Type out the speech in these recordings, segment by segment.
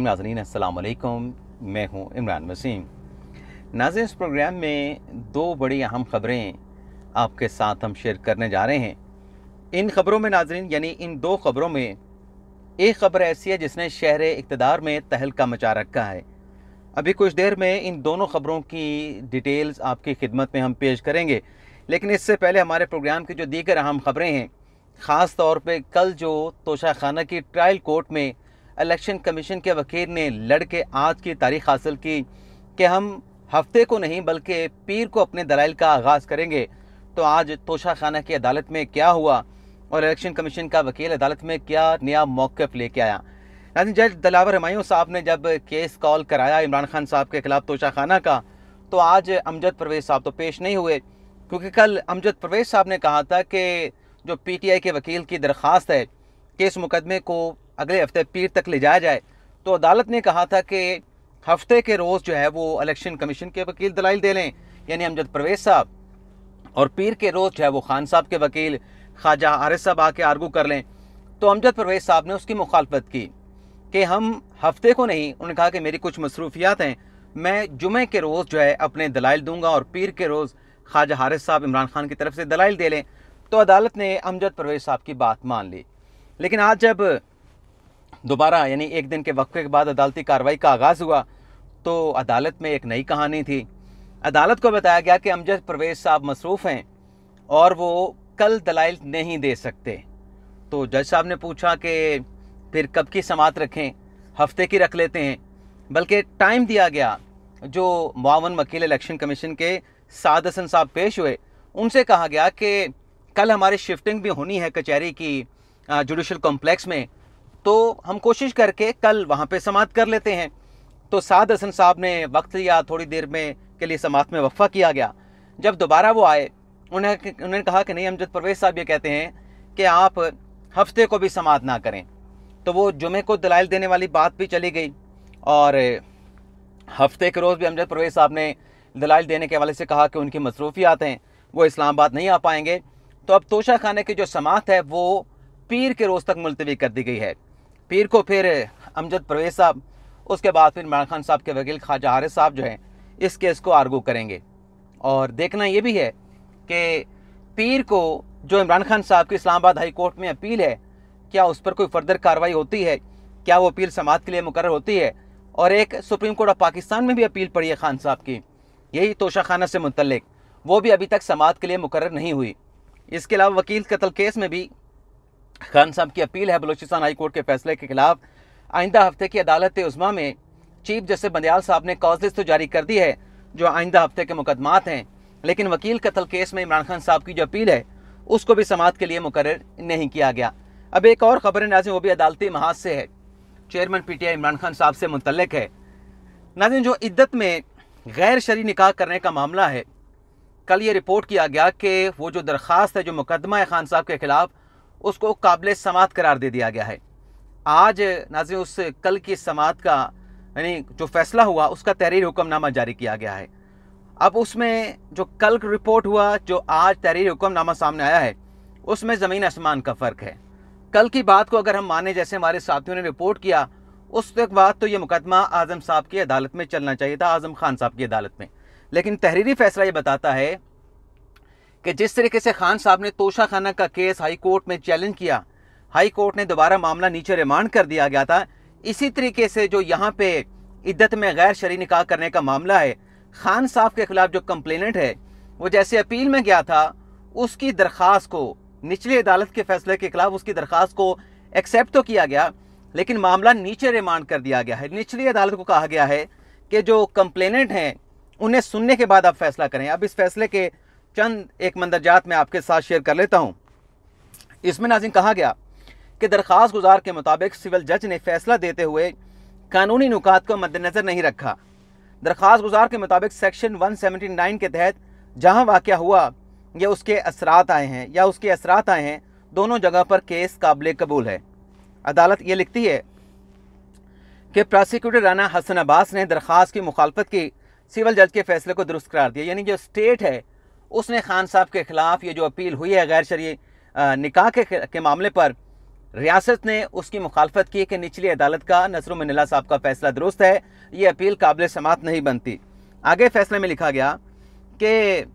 नाजरीन असलकम मैं हूँ इमरान वसीम नाजिन इस प्रोग्राम में दो बड़ी अहम ख़बरें आपके साथ हम शेयर करने जा रहे हैं इन ख़बरों में नाजरीन यानी इन दो ख़बरों में एक ख़बर ऐसी है जिसने शहर इकतदार में तहलका मचा रखा है अभी कुछ देर में इन दोनों ख़बरों की डिटेल्स आपकी खिदमत में हम पेश करेंगे लेकिन इससे पहले हमारे प्रोग्राम की जो दीगर अहम ख़बरें हैं ख़ास तौर पर कल जो तोशाखाना की ट्रायल कोर्ट में इलेक्शन कमीशन के वकील ने लड़के आज की तारीख हासिल की कि हम हफ्ते को नहीं बल्कि पीर को अपने दलाइल का आगाज़ करेंगे तो आज तोशा खाना की अदालत में क्या हुआ और इलेक्शन कमीशन का वकील अदालत में क्या नया मौक़ लेके आया नाजिन जज दलावर हमायूं साहब ने जब केस कॉल कराया इमरान खान साहब के खिलाफ तोशा खाना का तो आज अमजद परवेज़ साहब तो पेश नहीं हुए क्योंकि कल अमजद परवेज़ साहब ने कहा था कि जो पीटीआई के वकील की दरख्वास्त है कि इस मुकदमे को अगले हफ्ते पीर तक ले जाया जाए तो अदालत ने कहा था कि हफ्ते के रोज़ जो है वो इलेक्शन कमीशन के वकील दलाइल दे लें यानी अमजद परवेज साहब और पीर के रोज़ जो है वो खान साहब के वकील ख्वाजा आर साहब आके आर्गू कर लें तो अमजद परवेज साहब ने उसकी मुखालफत की कि हम हफ्ते को नहीं उन्होंने कहा कि मेरी कुछ मसरूफियात हैं मैं जुमे के रोज़ जो है अपने दलाइल दूंगा और पीर के रोज़ ख्वाजा हारिस साहब इमरान खान की तरफ से दलाइल दे लें तो अदालत ने अमजद परवेज साहब की बात मान ली लेकिन आज जब दोबारा यानी एक दिन के वक्फे के बाद अदालती कार्रवाई का आगाज़ हुआ तो अदालत में एक नई कहानी थी अदालत को बताया गया कि अमजद परवेज साहब मसरूफ़ हैं और वो कल दलाइल नहीं दे सकते तो जज साहब ने पूछा कि फिर कब की समात रखें हफ्ते की रख लेते हैं बल्कि टाइम दिया गया जो मावन वकील इलेक्शन कमीशन के साद हसन साहब पेश हुए उनसे कहा गया कि कल हमारी शिफ्टिंग भी होनी है कचहरी की जुडिशल कॉम्प्लेक्स में तो हम कोशिश करके कल वहाँ पे समात कर लेते हैं तो साद हसन साहब ने वक्त लिया थोड़ी देर में के लिए समात में वफ़ा किया गया जब दोबारा वो आए उन्हें उन्होंने कहा कि नहीं अमजद परवेज साहब ये कहते हैं कि आप हफ्ते को भी समात ना करें तो वो जुमे को दलाइल देने वाली बात भी चली गई और हफ्ते के रोज़ भी अमजद परवेज साहब ने दलाइल देने के हवाले से कहा कि उनकी मसरूफियात हैं वो इस्लामाबाद नहीं आ पाएंगे तो अब तोशा खाने की जो समात है वो पीर के रोज़ तक मुलतवी कर दी गई है पीर को फिर अमजद परवेज साहब उसके बाद फिर इमरान खान साहब के वकील ख्वाजा हारिस साहब जो हैं इस केस को आर्गू करेंगे और देखना ये भी है कि पीर को जो इमरान खान साहब की इस्लामाबाद हाई कोर्ट में अपील है क्या उस पर कोई फर्दर कार्रवाई होती है क्या वो अपील समात के लिए मुकर होती है और एक सुप्रीम कोर्ट ऑफ पाकिस्तान में भी अपील पड़ी है खान साहब की यही तोशाखाना से मुतलक वो भी अभी तक समात के लिए मुकर नहीं हुई इसके अलावा वकील कत्ल केस में भी खान साहब की अपील है बलोचिस्तान हाई कोर्ट के फैसले के खिलाफ आइंदा हफ्ते की अदालत उजमा में चीफ जस्टिस बंदयाल साहब ने कॉजलिस्ट तो जारी कर दी है जो आइंदा हफ्ते के मुकदमात हैं लेकिन वकील कत्ल केस में इमरान खान साहब की जो अपील है उसको भी समात के लिए मुकर नहीं किया गया अब एक और खबर नाजिम वो भी अदालती महाज से है chairman P T I Imran Khan साहब से मुतलक है नाजिम जो इद्दत में गैर शरी निकाह करने का मामला है कल ये रिपोर्ट किया गया कि वो जो दरख्वास्त है जो मुकदमा है खान साहब के खिलाफ उसको काबिल समात करार दे दिया गया है आज नाजिम उस कल की समात का यानी जो फैसला हुआ उसका तहरीर हुक्मनामा जारी किया गया है अब उसमें जो कल रिपोर्ट हुआ जो आज तहरीर हुक्मनामा सामने आया है उसमें ज़मीन आसमान का फ़र्क है कल की बात को अगर हम माने जैसे हमारे साथियों ने रिपोर्ट किया उस तक बाद तो ये मुकदमा आज़म साहब की अदालत में चलना चाहिए था आज़म खान साहब की अदालत में लेकिन तहरीरी फैसला ये बताता है कि जिस तरीके से खान साहब ने तोशा खाना का केस हाई कोर्ट में चैलेंज किया हाई कोर्ट ने दोबारा मामला नीचे रिमांड कर दिया गया था इसी तरीके से जो यहाँ पे इद्दत में गैर शरी निकाह करने का मामला है खान साहब के खिलाफ जो कंप्लेनेंट है वो जैसे अपील में गया था उसकी दरख्वास्त को निचली अदालत के फैसले के खिलाफ उसकी दरख्वास्त को एक्सेप्ट तो किया गया लेकिन मामला नीचे रिमांड कर दिया गया है निचली अदालत को कहा गया है कि जो कंप्लेनेंट हैं उन्हें सुनने के बाद आप फैसला करें अब इस फैसले के चंद एक मंदरजात में आपके साथ शेयर कर लेता हूँ इसमें नाजिन कहा गया कि दरख्वास्त गुजार के मुताबिक सिविल जज ने फैसला देते हुए कानूनी नुकात को मद्देनज़र नहीं रखा दरख्वास्त गुजार के मुताबिक सेक्शन 179 के तहत जहाँ वाक़ हुआ या उसके असरात आए हैं या उसके असरात आए हैं दोनों जगह पर केस काबिल कबूल है अदालत ये लिखती है कि प्रोसिक्यूटर राना हसन अब्बास ने दरख्वास की मुखालफत की सिविल जज के फैसले को दुरुस्त करार दिया यानी जो स्टेट है उसने खान साहब के ख़िलाफ़ ये जो अपील हुई है गैर शरीय निकाह के, के मामले पर रियासत ने उसकी मुखालफत की कि निचली अदालत का नसर मिनला साहब का फैसला दुरुस्त है ये अपील काबिल समात नहीं बनती आगे फैसले में लिखा गया कि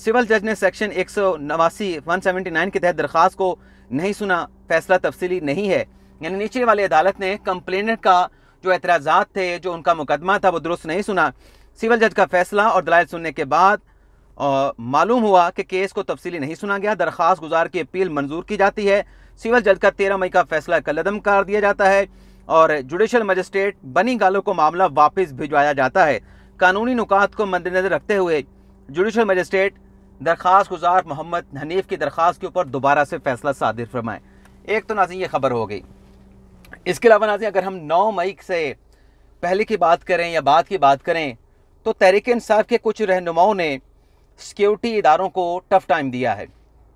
सिविल जज ने सेक्शन एक सौ नवासी वन सेवेंटी नाइन के तहत दरख्वास्त को नहीं सुना फैसला तफसीली नहीं है यानी निचले वाली अदालत ने कंप्लेनेंट का जो एतराज़ थे जो उनका मुकदमा था वो दुरुस्त नहीं सुना सिविल जज का फैसला और दलाल सुनने के बाद मालूम हुआ कि केस को तफसीली नहीं सुना गया दरख्वास्त गुजार की अपील मंजूर की जाती है सिविल जज का तेरह मई का फैसला कलदम करार दिया जाता है और जुडिशल मजिस्ट्रेट बनी गालों को मामला वापस भिजवाया जाता है कानूनी नुकात को मद्देनजर रखते हुए जुडिशल मजिस्ट्रेट दरख्वास गुजार मोहम्मद हनीफ की दरख्वास्त के ऊपर दोबारा से फैसला सादिर फरमाएँ एक तो नाजी ये खबर हो गई इसके अलावा नाजी अगर हम नौ मई से पहले की बात करें या बाद की बात करें तो तहरीक इंसाफ के कुछ रहनुमाओं ने सिक्योरिटी इदारों को टफ टाइम दिया है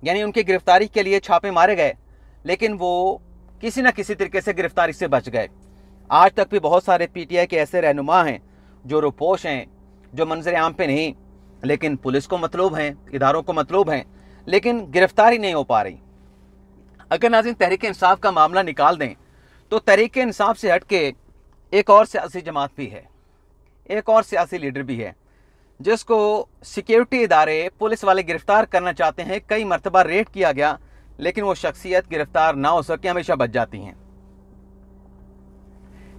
यानी उनकी गिरफ्तारी के लिए छापे मारे गए लेकिन वो किसी न किसी तरीके से गिरफ्तारी से बच गए आज तक भी बहुत सारे पीटीआई के ऐसे रहनुमा हैं जो रुपोश हैं जो मंजर आम पे नहीं लेकिन पुलिस को मतलूब हैं इदारों को मतलूब हैं लेकिन गिरफ्तारी नहीं हो पा रही अगर नाजिन तहरीक इंसाफ का मामला निकाल दें तो तहरीक इंसाफ से हट के एक और सियासी जमात भी है एक और सियासी लीडर भी है जिसको सिक्योरिटी इदारे पुलिस वाले गिरफ्तार करना चाहते हैं कई मरतबा रेड किया गया लेकिन वो शख्सियत गिरफ्तार ना हो सके हमेशा बच जाती हैं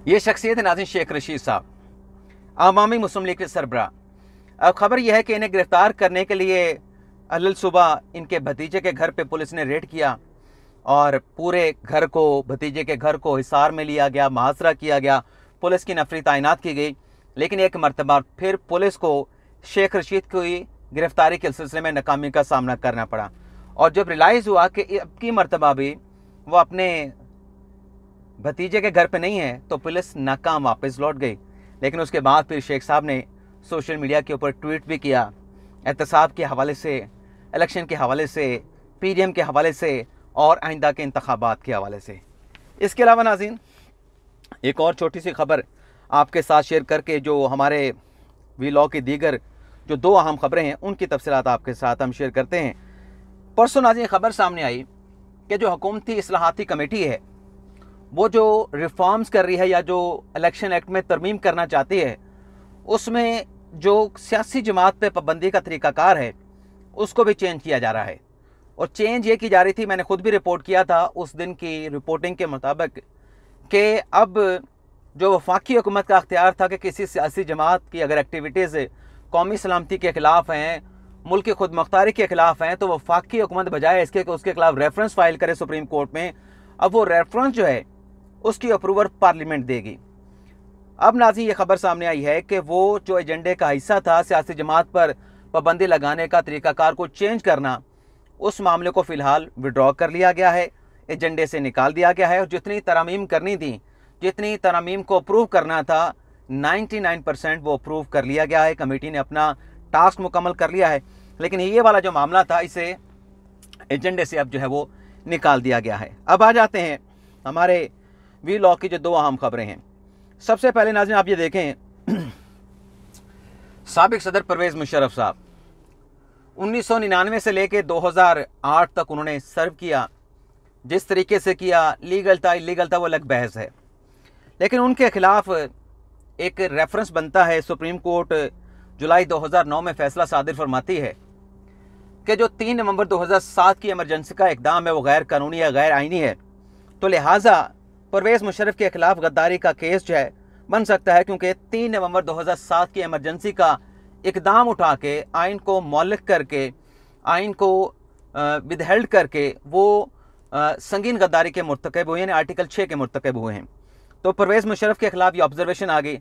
ये शख्सियत है नाजिन शेख रशीद साहब अवामी मुस्लिम लीग के सरबरा अब खबर यह है कि इन्हें गिरफ्तार करने के लिए अल सुबह इनके भतीजे के घर पे पुलिस ने रेड किया और पूरे घर को भतीजे के घर को हिसार में लिया गया मुहासरा किया गया पुलिस की नफरी तैनात की गई लेकिन एक मरतबा फिर पुलिस को शेख रशीद की गिरफ्तारी के सिलसिले में नाकामी का सामना करना पड़ा और जब रिलाइज़ हुआ कि अब की मरतबा भी वो अपने भतीजे के घर पे नहीं है तो पुलिस नाकाम वापस लौट गई लेकिन उसके बाद फिर शेख साहब ने सोशल मीडिया के ऊपर ट्वीट भी किया एहतसाब के हवाले से इलेक्शन के हवाले से पी के हवाले से और आइंदा के इंतबात के हवाले से इसके अलावा नाजीन एक और छोटी सी खबर आपके साथ शेयर करके जो हमारे वी लॉ की दीगर जो दो अहम खबरें हैं उनकी तफसलत आपके साथ हम शेयर करते हैं परसों नाजी खबर सामने आई कि जो हकूमती असलाहती कमेटी है वो जो रिफॉर्म्स कर रही है या जो इलेक्शन एक्ट में तरमीम करना चाहती है उसमें जो सियासी जमात पर पाबंदी का तरीक़ाकार है उसको भी चेंज किया जा रहा है और चेंज ये की जा रही थी मैंने खुद भी रिपोर्ट किया था उस दिन की रिपोर्टिंग के मुताबिक कि अब जो वफाकी हुकूमत का अख्तियार था कि किसी सियासी जमात की अगर एक्टिविटीज़ कौमी सलामती के ख़िलाफ़ हैं मुल्क की खुद मुख्तारी के ख़िलाफ़ हैं तो वफाकी हुकूमत बजाय इसके कि उसके खिलाफ रेफरेंस फाइल करे सुप्रीम कोर्ट में अब वो रेफरेंस जो है उसकी अप्रूवल पार्लियामेंट देगी अब नाजी ये खबर सामने आई है कि वो जो एजेंडे का हिस्सा था सियासी जमात पर पाबंदी लगाने का तरीक़ाकार को चेंज करना उस मामले को फ़िलहाल विड्रॉ कर लिया गया है एजेंडे से निकाल दिया गया है और जितनी तरामीम करनी थी जितनी तरामीम को अप्रूव करना था 99 परसेंट वो अप्रूव कर लिया गया है कमेटी ने अपना टास्क मुकम्मल कर लिया है लेकिन ये वाला जो मामला था इसे एजेंडे से अब जो है वो निकाल दिया गया है अब आ जाते हैं हमारे वी लॉ की जो दो अहम खबरें हैं सबसे पहले नाजिन आप ये देखें सबक सदर परवेज़ मुशरफ साहब 1999 से लेके 2008 तक उन्होंने सर्व किया जिस तरीके से किया लीगल था इलीगल था वो अलग बहस है लेकिन उनके खिलाफ एक रेफरेंस बनता है सुप्रीम कोर्ट जुलाई 2009 में फैसला सादिर फरमाती है कि जो 3 नवंबर 2007 की इमरजेंसी का इकदाम है वो गैर कानूनी या गैर आइनी है तो लिहाजा परवेज़ मुशरफ के खिलाफ गद्दारी का केस जो है बन सकता है क्योंकि 3 नवंबर 2007 की इमरजेंसी का इकदाम उठा के आइन को मौलिक करके आइन को विदहेल्ड करके वो संगीन गद्दारी के मरतकब हुए यानी आर्टिकल छः के मरतकब हुए हैं तो परवेज़ मुशरफ के खिलाफ ये ऑब्जर्वेशन आ गई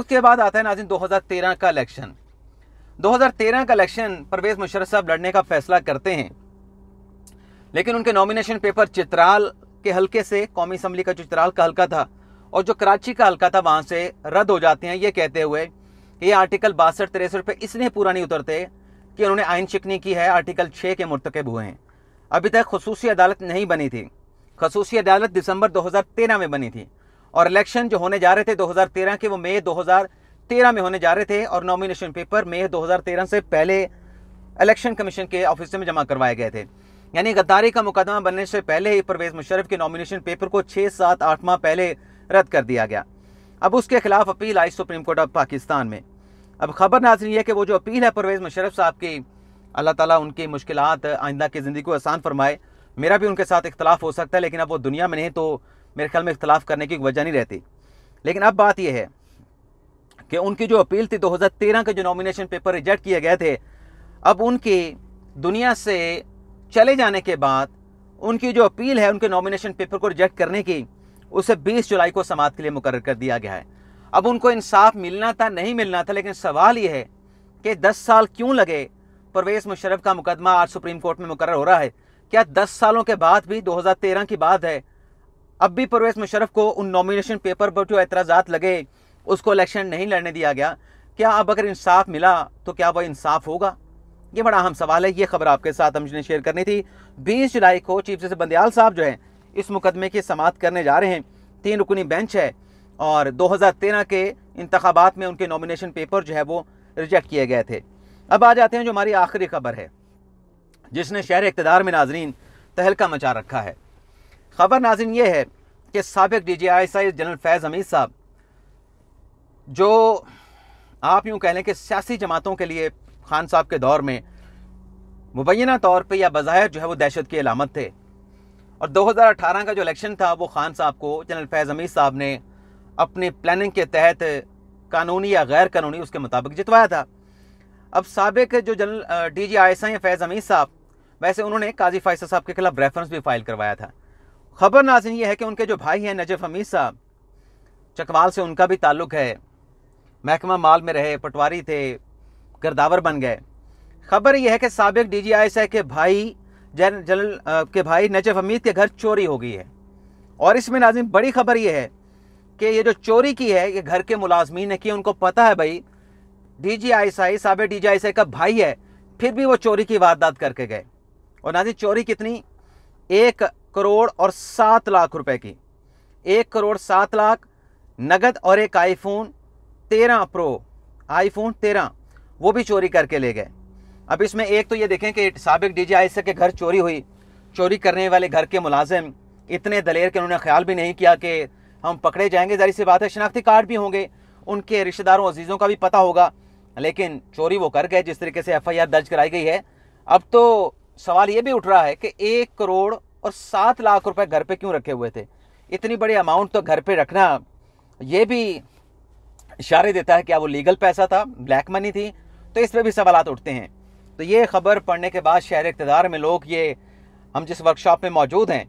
उसके बाद आता है नाजिन 2013 का इलेक्शन 2013 का इलेक्शन परवेज़ मुशरफ साहब लड़ने का फैसला करते हैं लेकिन उनके नॉमिनेशन पेपर चित्राल के हल्के से कौमी असम्बली का जो चित्राल का हल्का था और जो कराची का हल्का था वहाँ से रद्द हो जाते हैं ये कहते हुए कि ये आर्टिकल बासठ तिरसठ रुपये इसलिए पूरा नहीं उतरते कि उन्होंने आइन चिकनी की है आर्टिकल छः के मरतकब हुए हैं अभी तक खसूसी अदालत नहीं बनी थी खसूसी अदालत दिसंबर 2013 में बनी थी और इलेक्शन जो होने जा रहे थे 2013 के वो मई 2013 में होने जा रहे थे और नॉमिनेशन पेपर मई 2013 से पहले इलेक्शन कमीशन के ऑफिस में जमा करवाए गए थे यानी गद्दारी का मुकदमा बनने से पहले ही परवेज मुशरफ के नॉमिनेशन पेपर को छः सात आठ माह पहले रद्द कर दिया गया अब उसके खिलाफ अपील आई सुप्रीम कोर्ट ऑफ पाकिस्तान में अब खबर नाजरी है कि वो जो अपील है परवेज़ मुशरफ साहब की अल्लाह ताला उनकी मुश्किल आइंदा की ज़िंदगी को आसान फरमाए मेरा भी उनके साथ इख्तलाफ हो सकता है लेकिन अब वो दुनिया में नहीं तो मेरे ख्याल में इख्तलाफ करने की वजह नहीं रहती लेकिन अब बात यह है कि उनकी जो अपील थी 2013 के जो नॉमिनेशन पेपर रिजेक्ट किए गए थे अब उनकी दुनिया से चले जाने के बाद उनकी जो अपील है उनके नॉमिनेशन पेपर को रिजेक्ट करने की उसे 20 जुलाई को समाप्त के लिए मुकर कर दिया गया है अब उनको इंसाफ मिलना था नहीं मिलना था लेकिन सवाल यह है कि 10 साल क्यों लगे परवेज मुशरफ का मुकदमा आज सुप्रीम कोर्ट में मुकर हो रहा है क्या दस सालों के बाद भी तेरह की बात है अब भी परवेज मुशरफ को उन नॉमिनेशन पेपर पर जो एतराज़ात लगे उसको इलेक्शन नहीं लड़ने दिया गया क्या अब अगर इंसाफ मिला तो क्या वह इंसाफ होगा ये बड़ा अहम सवाल है ये खबर आपके साथ हम जिन्हें शेयर करनी थी 20 जुलाई को चीफ जस्टिस बंदयाल साहब जो है इस मुकदमे की समात करने जा रहे हैं तीन रुकनी बेंच है और 2013 के इंतबात में उनके नॉमिनेशन पेपर जो है वो रिजेक्ट किए गए थे अब आ जाते हैं जो हमारी आखिरी खबर है जिसने शहर इकतदार में नाजरीन तहलका मचा रखा है खबर नाजिन ये है कि सबक D G I S I general Faiz Hamid साहब जो आप यूँ कह लें कि सियासी जमातों के लिए खान साहब के दौर में मुबैना तौर पर या बाहिर जो है वो दहशत की अलामत थे और 2018 का जो इलेक्शन था वो खान साहब को जनरल फैज़ हमीद साहब ने अपनी प्लानिंग के तहत कानूनी या गैर कानूनी उसके मुताबिक जितवाया था अब सबक जो general D G I S I Faiz Hamid साहब वैसे उन्होंने काजी फ़ैसल साहब के खिलाफ रेफरेंस भी फाइल करवाया था खबर नाजिन ये है कि उनके जो भाई हैं नजफ हमीद साहब चकवाल से उनका भी ताल्लुक है महकमा माल में रहे पटवारी थे गर्दावर बन गए खबर यह है कि सबक डी जी आई एस के भाई जन जनरल के भाई नजफ हमीद के घर चोरी हो गई है और इसमें नाजिम बड़ी खबर यह है कि ये जो चोरी की है ये घर के मुलाजमीन ने की उनको पता है भाई डी जी आई एस सबक D G I S I का भाई है फिर भी वो चोरी की वारदात करके गए और नाजिम चोरी कितनी एक करोड़ और सात लाख रुपए की एक करोड़ सात लाख नगद और एक आईफोन तेरह प्रो आईफोन तेरह वो भी चोरी करके ले गए अब इसमें एक तो ये देखें कि सबक डी जी के घर चोरी हुई चोरी करने वाले घर के मुलाजिम इतने दलेर के उन्होंने ख्याल भी नहीं किया कि हम पकड़े जाएंगे जारी सी बात है शनाख्ती कार्ड भी होंगे उनके रिश्तेदारों अजीज़ों का भी पता होगा लेकिन चोरी वो कर गए जिस तरीके से एफ आई आर दर्ज कराई गई है अब तो सवाल ये भी उठ रहा है कि एक करोड़ और सात लाख रुपए घर पे क्यों रखे हुए थे इतनी बड़ी अमाउंट तो घर पे रखना ये भी इशारे देता है क्या वो लीगल पैसा था ब्लैक मनी थी तो इस पर भी सवाल उठते हैं तो ये खबर पढ़ने के बाद शहर इकतदार में लोग ये हम जिस वर्कशॉप में मौजूद हैं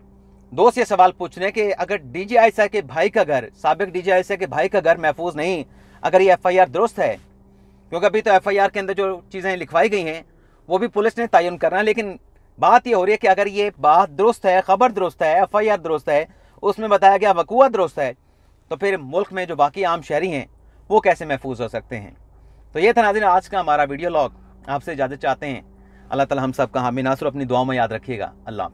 दोस्त ये सवाल पूछ रहे हैं कि अगर डी जी आई सा के भाई का घर सबक डी जी आई सा के भाई का घर महफूज नहीं अगर ये एफ आई आर दुरुस्त है क्योंकि अभी तो एफ आई आर के अंदर जो चीज़ें लिखवाई गई हैं वो भी पुलिस ने तयन करना लेकिन बात यह हो रही है कि अगर ये बात दुरुस्त है खबर दुरुस्त है एफ आई आर दुरुस्त है उसमें बताया गया वकूआ दुरुस्त है तो फिर मुल्क में जो बाकी आम शहरी हैं वो कैसे महफूज हो सकते हैं तो ये था नाजिन आज का हमारा वीडियो लॉग आपसे इजाज़त चाहते हैं अल्लाह ताला हम सब का हामी नासुर अपनी दुआ में याद रखिएगा अल्लाह